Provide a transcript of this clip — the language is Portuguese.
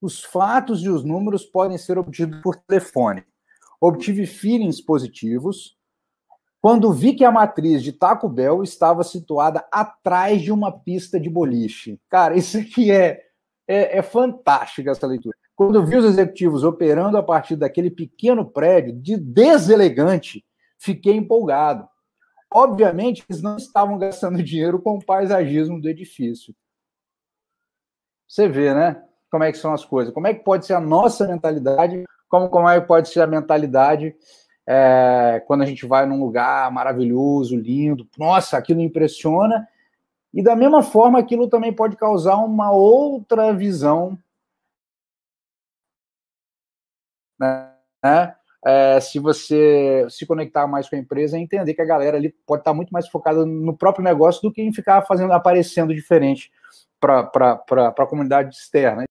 os fatos e os números podem ser obtidos por telefone. Obtive feelings positivos quando vi que a matriz de Taco Bell estava situada atrás de uma pista de boliche. Cara, isso aqui é, é, é fantástico, essa leitura. Quando vi os executivos operando a partir daquele pequeno prédio de deselegante, fiquei empolgado. Obviamente, eles não estavam gastando dinheiro com o paisagismo do edifício. Você vê, né? como é que são as coisas, como é que pode ser a nossa mentalidade, como, como é que pode ser a mentalidade é, quando a gente vai num lugar maravilhoso, lindo, nossa, aquilo impressiona, e da mesma forma aquilo também pode causar uma outra visão, né? É, é se você se conectar mais com a empresa, entender que a galera ali pode estar muito mais focada no próprio negócio do que em ficar fazendo aparecendo diferente para a comunidade externa.